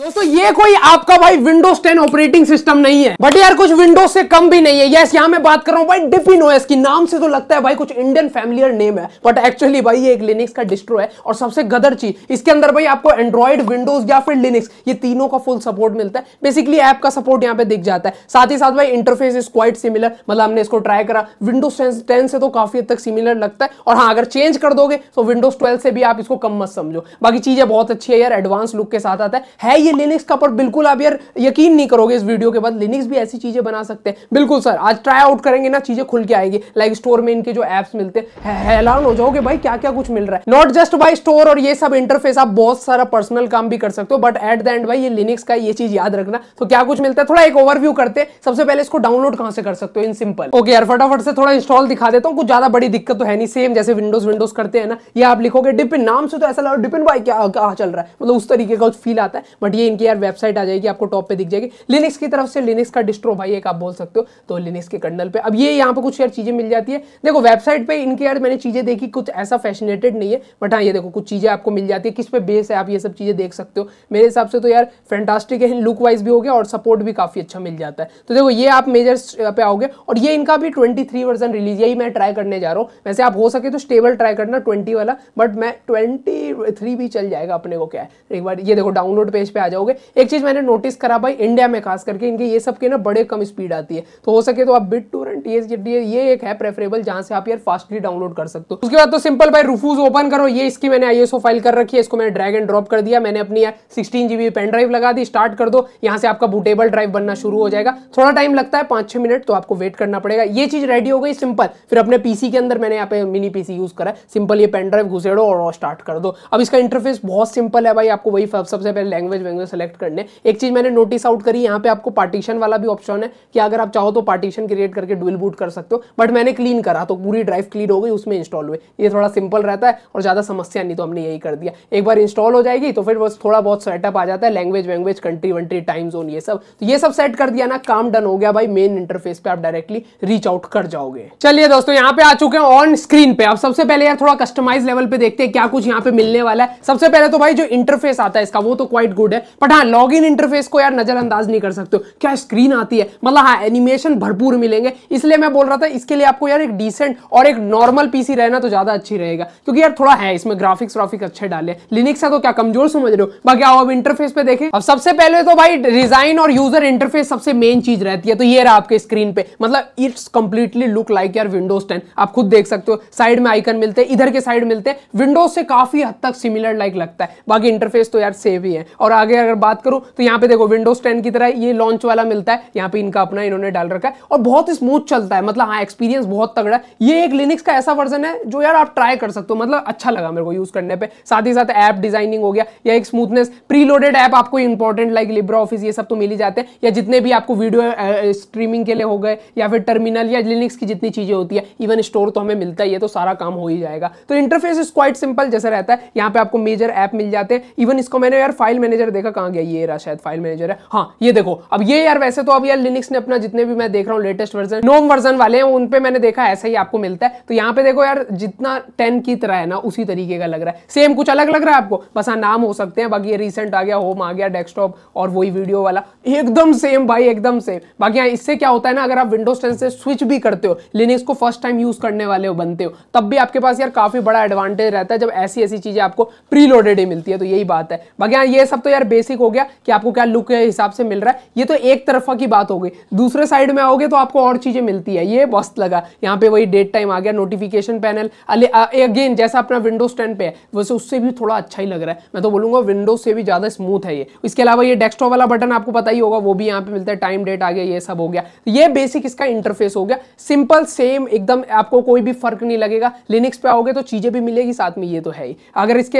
दोस्तों ये कोई आपका भाई विंडोज 10 ऑपरेटिंग सिस्टम नहीं है बट यार कुछ विंडोज से कम भी नहीं है यस यहाँ मैं बात कर रहा हूँ भाई ओएस की नाम से तो लगता है भाई कुछ इंडियन फैमिलियर नेम है बट एक्चुअली भाई ये एक लिनिक्स का डिस्ट्रो है और सबसे गदर चीज इसके अंदर भाई आपको एंड्रॉइड विंडोज या फिर लिनिक्स ये तीनों का फुल सपोर्ट मिलता है बेसिकली ऐप का सपोर्ट यहाँ पे दिख जाता है साथ ही साथ भाई इंटरफेस इज क्वाइट सिमिलर मतलब हमने इसको ट्राई करा विंडोज टेन से तो काफी हद तक सिमिलर लगता है और हाँ अगर चेंज कर दोगे तो विंडोज ट्वेल्व से भी आप इसको कम मत समझो बाकी चीजें बहुत अच्छी है यार एडवांस लुक के साथ आता है, है ये लिनिक्स का पर बिल्कुल आप यार यकीन नहीं करोगे इस वीडियो के बाद लिनिक्स भी ऐसी चीजें बना सकते हैं बिल्कुल सर आज ट्राई आउट करेंगे ना चीजें खुल के आएगी लाइक स्टोर में इनके जो एप्स मिलते हैं हैलान हो जाओगे भाई क्या क्या कुछ मिल रहा है नॉट जस्ट बाई स्टोर और ये सब इंटरफेस आप बहुत सारा पर्सनल काम भी कर सकते हो बट एट द एंड भाई ये लिनिक्स का ये चीज याद रखना तो क्या कुछ मिलता है थोड़ा एक ओवरव्यू करते हैं सबसे पहले इसको डाउनलोड कहां से कर सकते हो इन सिंपल ओके यार फटाफट से थोड़ा इंस्टॉल दिखा देता हूँ कुछ ज्यादा बड़ी दिक्कत तो है नहीं सेम जैसे विंडोज विंडोज करते हैं ना ये आप लिखोगे डिपिन नाम से तो ऐसा लगा डिपिन भाई क्या कहा चल रहा है मतलब उस तरीके का फील आता है बट ये इनकी यार वेबसाइट आ जाएगी आपको टॉप पे दिख जाएगी लिनिक्स की तरफ से लिनिक्स का डिस्ट्रो भाई एक आप बोल सकते हो तो लिनिक्स के कर्नल पे अब ये यहाँ पे कुछ यार चीज़ें मिल जाती है देखो वेबसाइट पे इनकी यार मैंने चीज़ें देखी कुछ ऐसा फैसिनेटेड नहीं है बट हाँ ये देखो कुछ चीज़ें आपको मिल जाती है किस पे बेस है आप ये सब चीज़ें देख सकते हो मेरे हिसाब से तो यार फैंटास्टिक है लुक वाइज भी हो गया और सपोर्ट भी काफ़ी अच्छा मिल जाता है तो देखो ये आप मेजर पे आओगे और ये इनका भी ट्वेंटी वर्जन रिलीज यही मैं ट्राई करने जा रहा हूँ वैसे आप हो सके तो स्टेबल ट्राई करना ट्वेंटी वाला बट मैं ट्वेंटी भी चल जाएगा अपने को क्या है एक बार ये देखो डाउनलोड पेज पे आ जाओगे एक चीज मैंने नोटिस करा भाई इंडिया में खास करके इनके ये सब के ना बड़े कम स्पीड आती है तो हो सके तो आप बिट टोरेंट ये ये एक है प्रेफरेबल जहां से आप यार फास्टली डाउनलोड कर सकते हो उसके बाद तो सिंपल भाई रूफूज ओपन करो ये इसकी मैंने आईएसओ फाइल कर रखी है इसको मैंने ड्रैग एंड ड्रॉप कर दिया मैंने अपनी यार सिक्सटीन जीबी पेन ड्राइव लगा दी स्टार्ट कर दो यहाँ से आपका बुटेबल ड्राइव बनना शुरू हो जाएगा थोड़ा टाइम लगता है पांच छह मिनट तो आपको वेट करना पड़ेगा ये चीज़ रेडी हो गई सिंपल फिर अपने पीसी के अंदर मैंने यहाँ पे मिनी पीसी यूज़ करा सिंपल ये पेन ड्राइव घुसेड़ो और स्टार्ट कर दो अब इसका इंटरफेस बहुत सिंपल है भाई आपको वही सबसे पहले लैंग्वेज लैंग्वेज सेलेक्ट करने एक चीज मैंने नोटिस आउट करी यहाँ पे आपको पार्टीशन वाला भी ऑप्शन है कि अगर आप चाहो तो पार्टीशन क्रिएट करके डुअल बूट कर सकते हो बट मैंने क्लीन करा तो पूरी ड्राइव क्लीन हो गई उसमें इंस्टॉल हुए ये थोड़ा सिंपल रहता है और ज़्यादा समस्या नहीं तो हमने यही कर दिया एक बार इंस्टॉल हो जाएगी तो फिर बस थोड़ा बहुत सेटअप आ जाता है लैंग्वेज वैंग्वेज कंट्री वंट्री टाइम जोन ये सब तो ये सब सेट कर दिया ना काम डन हो गया भाई मेन इंटरफेस पे आप डायरेक्टली रीच आउट कर जाओगे चलिए दोस्तों यहाँ पे आ चुके हैं ऑन स्क्रीन पे आप सबसे पहले यार थोड़ा कस्टमाइज लेवल पे देखते हैं क्या कुछ यहाँ पे मिलने वाला है सबसे पहले तो भाई जो इंटरफेस आता है इसका वो तो क्वाइट गुड है बट हाँ लॉग इन इंटरफेस को यार नजरअंदाज नहीं कर सकते हो क्या स्क्रीन आती है मतलब हाँ एनिमेशन भरपूर मिलेंगे इसलिए मैं बोल रहा था इसके लिए आपको यार एक डिसेंट और एक नॉर्मल पीसी रहना तो ज्यादा अच्छी रहेगा क्योंकि यार थोड़ा है इसमें ग्राफिक्स व्राफिक्स अच्छे डाले लिनिक्स है तो क्या कमजोर समझ रहे हो बाकी आओ अब इंटरफेस पे देखें अब सबसे पहले तो भाई डिजाइन और यूजर इंटरफेस सबसे मेन चीज रहती है तो ये रहा आपके स्क्रीन पे मतलब इट्स कंप्लीटली लुक लाइक यार विंडोज टेन आप खुद देख सकते हो साइड में आइकन मिलते हैं इधर के साइड मिलते हैं विंडोज से काफी हद तक सिमिलर लाइक लगता है बाकी इंटरफेस तो यार सेव ही है और आगे आगे अगर बात करूं तो यहां पे देखो विंडोज 10 की तरह ये लॉन्च वाला मिलता है यहां पे इनका अपना इन्होंने डाल रखा है और बहुत स्मूथ चलता है मतलब हाँ एक्सपीरियंस बहुत तगड़ा है ये एक लिनिक्स का ऐसा वर्जन है जो यार आप ट्राई कर सकते हो मतलब अच्छा लगा मेरे को यूज करने पर साथ ही साथ ऐप डिजाइनिंग हो गया या एक स्मूथनेस प्रीलोडेड ऐप आपको इंपॉर्टेंट लाइक लिब्रा ऑफिस ये सब तो मिल ही जाते हैं या जितने भी आपको वीडियो स्ट्रीमिंग के लिए हो गए या फिर टर्मिनल या लिनिक्स की जितनी चीजें होती है इवन स्टोर तो हमें मिलता ही है तो सारा काम हो ही जाएगा तो इंटरफेस इज क्वाइट सिंपल जैसा रहता है यहाँ पे आपको मेजर ऐप मिल जाते हैं इवन इसको मैंने यार फाइल मैनेजर देखा कहाँ गया ये रहा शायद फाइल मैनेजर है हाँ ये देखो अब ये यार वैसे तो अब यार लिनिक्स ने अपना जितने भी मैं देख रहा हूँ लेटेस्ट वर्जन नोम वर्जन वाले हैं उन पे मैंने देखा ऐसा ही आपको मिलता है तो यहाँ पे देखो यार जितना टेन की तरह है ना उसी तरीके का लग रहा है सेम कुछ अलग लग रहा है आपको बस हाँ नाम हो सकते हैं बाकी ये रिसेंट आ गया होम आ गया डेस्कटॉप और वही वीडियो वाला एकदम सेम भाई एकदम सेम बाकी यहाँ इससे क्या होता है ना अगर आप विंडोज टेन से स्विच भी करते हो लिनिक्स को फर्स्ट टाइम यूज करने वाले हो बनते हो तब भी आपके पास यार काफी बड़ा एडवांटेज रहता है जब ऐसी ऐसी चीजें आपको प्री ही मिलती है तो यही बात है बाकी यहाँ ये सब तो यार है बेसिक हो गया कि आपको क्या लुक के हिसाब से मिल रहा है ये तो एक तरफा की बात हो गई दूसरे साइड में आओगे तो आपको और चीज़ें मिलती है ये बस्त लगा यहाँ पे वही डेट टाइम आ गया नोटिफिकेशन पैनल अगेन जैसा अपना विंडोज टेन पे है वैसे उससे भी थोड़ा अच्छा ही लग रहा है मैं तो बोलूंगा विंडोज से भी ज़्यादा स्मूथ है ये इसके अलावा ये डेस्कटॉप वाला बटन आपको पता ही होगा वो भी यहाँ पे मिलता है टाइम डेट आ गया ये सब हो गया तो ये बेसिक इसका इंटरफेस हो गया सिंपल सेम एकदम आपको कोई भी फर्क नहीं लगेगा लिनिक्स पे आओगे तो चीज़ें भी मिलेगी साथ में ये तो है ही अगर इसके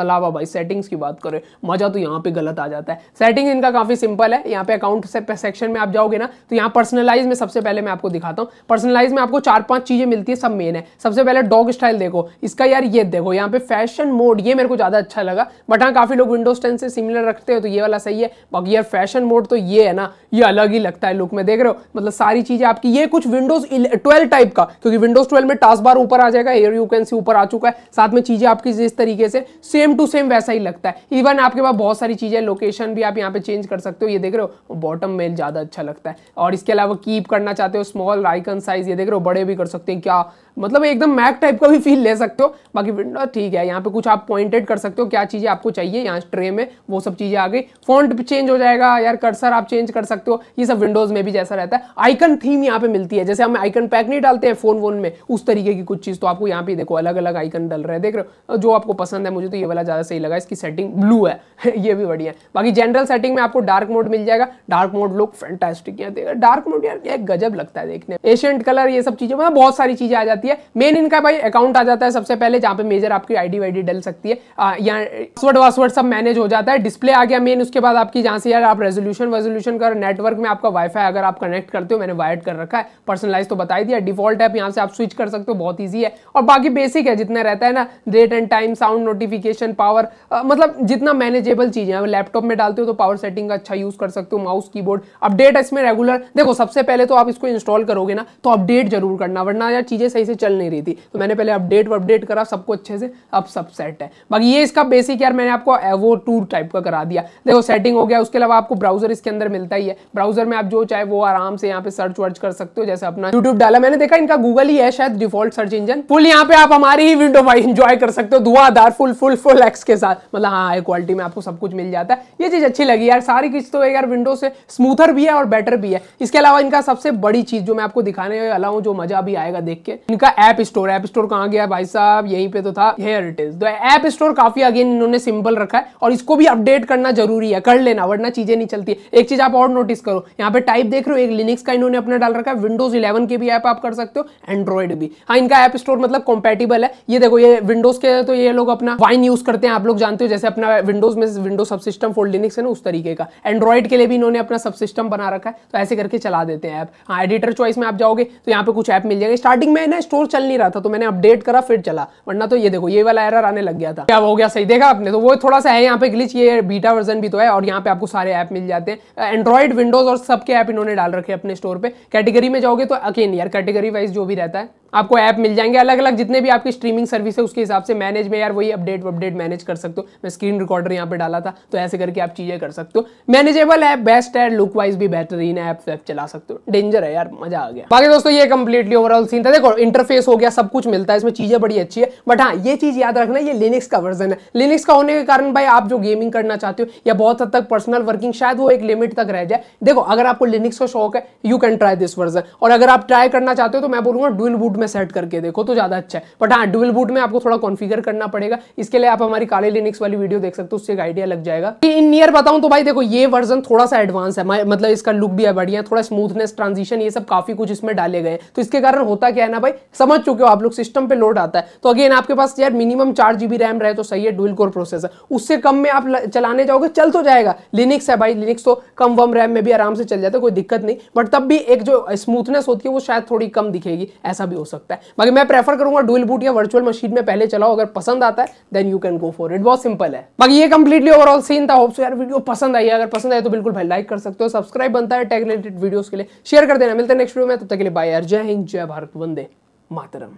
अलावा भाई सेटिंग्स की बात करें मज़ा तो यहाँ वहां पे गलत आ जाता है सेटिंग इनका काफ़ी सिंपल है यहाँ पे अकाउंट से सेक्शन में आप जाओगे ना तो यहाँ पर्सनलाइज में सबसे पहले मैं आपको दिखाता हूँ पर्सनलाइज में आपको चार पांच चीज़ें मिलती है सब मेन है सबसे पहले डॉग स्टाइल देखो इसका यार ये देखो यहाँ पे फैशन मोड ये मेरे को ज़्यादा अच्छा लगा बट हाँ काफ़ी लोग विंडोज टेन से सिमिलर रखते हो तो ये वाला सही है बाकी यार फैशन मोड तो ये है ना ये अलग ही लगता है लुक में देख रहे हो मतलब सारी चीज़ें आपकी ये कुछ विंडोज ट्वेल्व टाइप का क्योंकि विंडोज ट्वेल्व में टास्क बार ऊपर आ जाएगा एयर यू कैन सी ऊपर आ चुका है साथ में चीज़ें आपकी जिस तरीके से सेम टू सेम वैसा ही लगता है इवन आपके पास बहुत सारी सारी चीज़ें लोकेशन भी आप यहाँ पे चेंज कर सकते हो ये देख रहे हो बॉटम मेल ज़्यादा अच्छा लगता है और इसके अलावा कीप करना चाहते हो स्मॉल आइकन साइज ये देख रहे हो बड़े भी कर सकते हैं क्या मतलब एकदम मैक टाइप का भी फील ले सकते हो बाकी विंडो ठीक है यहाँ पे कुछ आप पॉइंटेड कर सकते हो क्या चीज़ें आपको चाहिए यहाँ ट्रे में वो सब चीज़ें आ गई फॉन्ट चेंज हो जाएगा यार कर्सर आप चेंज कर सकते हो ये सब विंडोज़ में भी जैसा रहता है आइकन थीम यहाँ पे मिलती है जैसे हम आइकन पैक नहीं डालते हैं फोन वोन में उस तरीके की कुछ चीज़ तो आपको यहाँ पे देखो अलग अलग आइकन डल रहे हैं देख रहे हो जो आपको पसंद है मुझे तो ये वाला ज़्यादा सही लगा इसकी सेटिंग ब्लू है ये भी बढ़िया है बाकी जनरल सेटिंग में आपको डार्क मोड मिल जाएगा डार्क मोड लुक फैंटास्टिक यहाँ देखा डार्क मोड यार गजब लगता है देखने एशियंट कलर ये सब चीज़ें मतलब बहुत सारी चीज़ें आ जाती है है मेन इनका भाई अकाउंट आ जाता है सबसे पहले जहां पे मेजर आपकी आईडी वाईडी डल सकती है या पासवर्ड वासवर्ड सब मैनेज हो जाता है डिस्प्ले आ गया मेन उसके बाद आपकी जहां से यार आप रेजोल्यूशन वेजोल्यूशन कर नेटवर्क में आपका वाईफाई अगर आप कनेक्ट करते हो मैंने वायर्ड कर रखा है पर्सनलाइज तो बताई दिया डिफॉल्ट ऐप यहाँ से आप स्विच कर सकते हो बहुत ईजी है और बाकी बेसिक है जितना रहता है ना date and time sound notification power मतलब जितना मैनेजेबल चीज है लैपटॉप में डालते हो तो पावर सेटिंग का अच्छा यूज़ कर सकते हो माउस कीबोर्ड अपडेट इसमें रेगुलर देखो सबसे पहले तो आप इसको इंस्टॉल करोगे ना तो अपडेट जरूर करना वरना यार चीज़ें सही से चल नहीं रही थी तो मैंने पहले अपडेट अपडेट करा सबको अच्छे से अब सब सेट है बाकी ये इसका बेसिक यार मैंने आपको वो टू टाइप का करा दिया देखो सेटिंग हो गया उसके अलावा आपको ब्राउजर इसके अंदर मिलता ही है ब्राउजर में आप जो चाहे वो आराम से यहाँ पे सर्च वर्च कर सकते हो जैसे अपना यूट्यूब डाला मैंने देखा इनका गूगल ही है शायद डिफॉल्ट सर्च इंजन फुल यहाँ पे आप हमारी ही विंडो वाइज इंजॉय कर सकते हो धुआधार फुल फुल फुल एक्स के साथ मतलब हाँ हाई क्वालिटी में आपको सब कुछ मिल जाता है ये चीज अच्छी लगी यार सारी चीज तो यार विंडो से स्मूथर भी है और बेटर भी है इसके अलावा इनका सबसे बड़ी चीज जो मैं आपको दिखाने वाला हूँ जो मजा भी आएगा देख के इनका ऐप स्टोर ऐप स्टोर कहाँ गया भाई साहब यहीं पे तो था हेयर इट इज तो ऐप स्टोर काफी अगेन इन्होंने सिंपल रखा है और इसको भी अपडेट करना जरूरी है कर लेना वरना चीजें नहीं चलती एक चीज आप और नोटिस करो यहाँ पे टाइप देख रहे हो एक लिनिक्स का इन्होंने अपना डाल रखा है विंडोज इलेवन के भी ऐप आप कर सकते हो एंड्रॉइड भी हाँ इनका ऐप स्टोर मतलब कॉम्पेटेबल है ये देखो ये विंडोज के तो ये लोग अपना वाइन यूज करते हैं आप लोग जानते हो जैसे अपना विंडोज में विंडोज सब सिस्टम फोल्ड लिनिक्स है ना उस तरीके का एंड्रॉइड के लिए भी इन्होंने अपना सब सिस्टम बना रखा है तो ऐसे करके चला देते हैं ऐप हाँ एडिटर चॉइस में आप जाओगे तो यहाँ पे कुछ ऐप मिल जाएगा स्टार्टिंग में ना स्टोर चल नहीं रहा था तो मैंने अपडेट करा फिर चला वरना तो ये देखो ये वाला एरर आने लग गया था क्या हो गया सही देखा आपने तो वो थोड़ा सा है यहाँ पे ग्लिच ये बीटा वर्जन भी तो है और यहाँ पे आपको सारे ऐप मिल जाते हैं एंड्रॉइड विंडोज और सबके ऐप इन्होंने डाल रखे अपने स्टोर पर कैटेगरी में जाओगे तो अकेन यार कैटेगरी वाइज जो भी रहता है आपको ऐप मिल जाएंगे अलग अलग जितने भी आपकी स्ट्रीमिंग सर्विस है उसके हिसाब से मैनेज में यार वही अपडेट अपडेट मैनेज कर सकते हो मैं स्क्रीन रिकॉर्डर यहाँ पे डाला था तो ऐसे करके आप चीज़ें कर सकते हो मैनेजेबल ऐप बेस्ट है लुक वाइज भी बेहतरीन है ऐप चला सकते हो डेंजर है यार मजा आ गया बाकी दोस्तों ये कंप्लीटली ओवरऑल सीन था देखो इंटरफेस हो गया सब कुछ मिलता है इसमें चीज़ें बड़ी अच्छी है बट हाँ ये चीज़ याद रखना ये लिनिक्स का वर्जन है लिनिक्स का होने के कारण भाई आप जो गेमिंग करना चाहते हो या बहुत हद तक पर्सनल वर्किंग शायद वो एक लिमिट तक रह जाए देखो अगर आपको लिनिक्स का शौक है you can try this version और अगर आप ट्राई करना चाहते हो तो मैं बोलूंगा डुल वुड में सेट करके देखो तो ज़्यादा अच्छा है बट हाँ डुअल बूट में आपको थोड़ा कॉन्फिगर करना पड़ेगा इसके लिए आप हमारी काले लिनिक्स वाली वीडियो देख सकते हो उससे एक आइडिया लग जाएगा कि इन ईयर बताऊँ तो भाई देखो ये वर्जन थोड़ा सा एडवांस है मतलब इसका लुक भी है बढ़िया थोड़ा स्मूथनेस ट्रांजिशन ये सब काफ़ी कुछ इसमें डाले गए तो इसके कारण होता क्या है ना भाई समझ चुके हो आप लोग सिस्टम पे लोड आता है तो अगेन आपके पास यार मिनिमम चार जीबी रैम रहे तो सही है डुअल कोर प्रोसेसर उससे कम में आप चलाने जाओगे चल तो जाएगा लिनिक्स है भाई लिनिक्स तो कम वम रैम में भी आराम से चल जाता है कोई दिक्कत नहीं बट तब भी एक जो स्मूथनेस होती है वो शायद थोड़ी कम दिखेगी ऐसा भी हो सकता है बाकी मैं प्रेफर करूंगा डुअल बूट या वर्चुअल मशीन में पहले चलाओ अगर पसंद आता है then you can go for it बहुत सिंपल है बाकी ये कंप्लीटली ओवरऑल सीन था होप्स यार वीडियो पसंद आई है अगर पसंद आए तो बिल्कुल भाई लाइक कर सकते हो सब्सक्राइब बनता है टेक रिलेटेड वीडियोस के लिए शेयर कर देना मिलते हैं नेक्स्ट वीडियो में तब तक के लिए बाय यार जय हिंद जय भारत वंदे मातरम